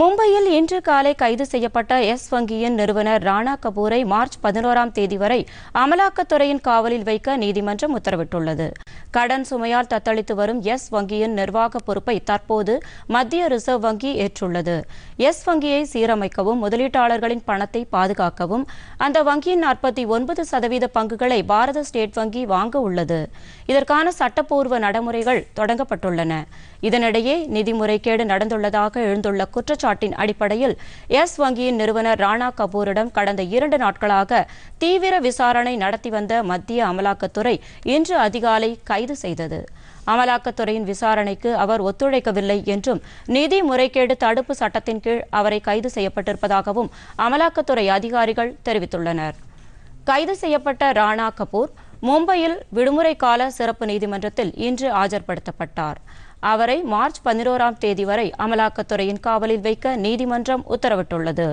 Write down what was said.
மும்பையில் இன்று காலை கைது செய்யப்பட்ட எஸ் வங்கியின் நிறுவனர் ராணா கபூரை மார்ச் பதினோராம் தேதி வரை அமலாக்கத்துறையின் காவலில் வைக்க நீதிமன்றம் உத்தரவிட்டுள்ளது கடன் சுமையால் தத்தளித்து வரும் எஸ் வங்கியின் நிர்வாக பொறுப்பை தற்போது மத்திய ரிசர்வ் வங்கி ஏற்றுள்ளது எஸ் வங்கியை சீரமைக்கவும் முதலீட்டாளர்களின் பணத்தை பாதுகாக்கவும் அந்த வங்கியின் நாற்பத்தி ஒன்பது சதவீத பங்குகளை பாரத ஸ்டேட் வங்கி வாங்க உள்ளது இதற்கான சட்டப்பூர்வ நடைமுறைகள் தொடங்கப்பட்டுள்ளன இதனிடையே நிதி முறைகேடு நடந்துள்ளதாக எழுந்துள்ள குற்றச்சாட்டு குற்றச்சாட்டின் அடிப்படையில் எஸ் வங்கியின் நிறுவனர் ராணா கபூரிடம் கடந்த இரண்டு நாட்களாக தீவிர விசாரணை நடத்தி வந்த மத்திய அமலாக்கத்துறை இன்று அதிகாலை கைது செய்தது அமலாக்கத்துறையின் விசாரணைக்கு அவர் ஒத்துழைக்கவில்லை என்றும் நிதி முறைகேடு தடுப்பு சட்டத்தின் கீழ் அவரை கைது செய்யப்பட்டிருப்பதாகவும் அமலாக்கத்துறை அதிகாரிகள் தெரிவித்துள்ளனர் கைது செய்யப்பட்ட ராணா கபூர் மும்பையில் விடுமுறை கால சிறப்பு நீதிமன்றத்தில் இன்று ஆஜர்படுத்தப்பட்டார் அவரை மார்ச் பதினோராம் தேதி வரை அமலாக்கத்துறையின் காவலில் வைக்க நீதிமன்றம் உத்தரவிட்டுள்ளது